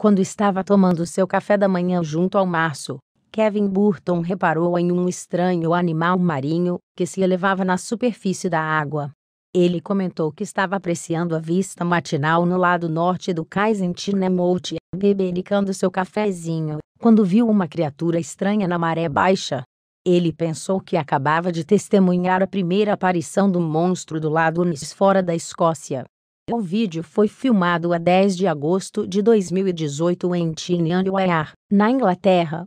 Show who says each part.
Speaker 1: Quando estava tomando seu café da manhã junto ao março, Kevin Burton reparou em um estranho animal marinho que se elevava na superfície da água. Ele comentou que estava apreciando a vista matinal no lado norte do cais em Tinemote, bebericando seu cafezinho, quando viu uma criatura estranha na maré baixa. Ele pensou que acabava de testemunhar a primeira aparição do monstro do lado Nis fora da Escócia, o vídeo foi filmado a 10 de agosto de 2018 em Tinian, na Inglaterra,